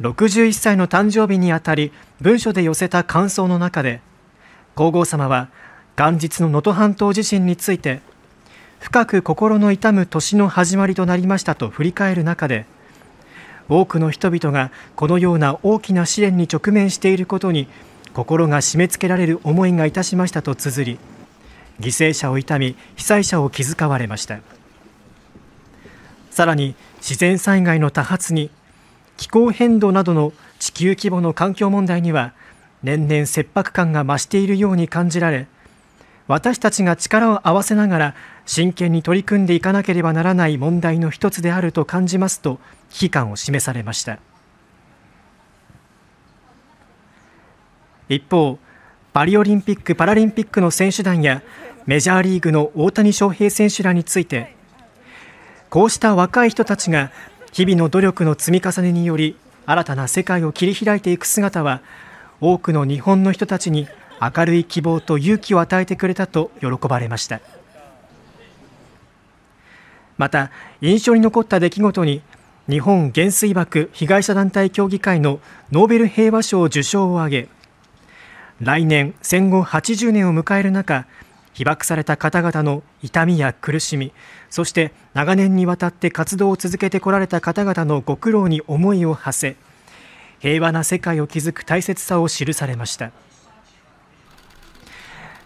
61歳の誕生日にあたり文書で寄せた感想の中で皇后さまは元日の能登半島地震について深く心の痛む年の始まりとなりましたと振り返る中で多くの人々がこのような大きな試練に直面していることに心が締め付けられる思いがいたしましたと綴り犠牲者を悼み被災者を気遣われましたさらに自然災害の多発に気候変動などの地球規模の環境問題には年々切迫感が増しているように感じられ私たちが力を合わせながら真剣に取り組んでいかなければならない問題の一つであると感じますと危機感を示されました一方パリオリンピック・パラリンピックの選手団やメジャーリーグの大谷翔平選手らについてこうした若い人たちが日々の努力の積み重ねにより新たな世界を切り開いていく姿は多くの日本の人たちに明るい希望と勇気を与えてくれたと喜ばれましたまた印象に残った出来事に日本原水爆被害者団体協議会のノーベル平和賞受賞を挙げ来年戦後80年を迎える中被爆された方々の痛みや苦しみ、そして長年にわたって活動を続けてこられた方々のご苦労に思いを馳せ、平和な世界を築く大切さを記されました。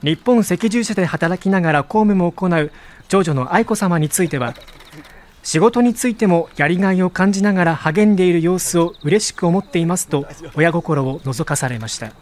日本赤十字社で働きながら公務も行う長女の愛子さまについては、仕事についてもやりがいを感じながら励んでいる様子を嬉しく思っていますと親心を覗かされました。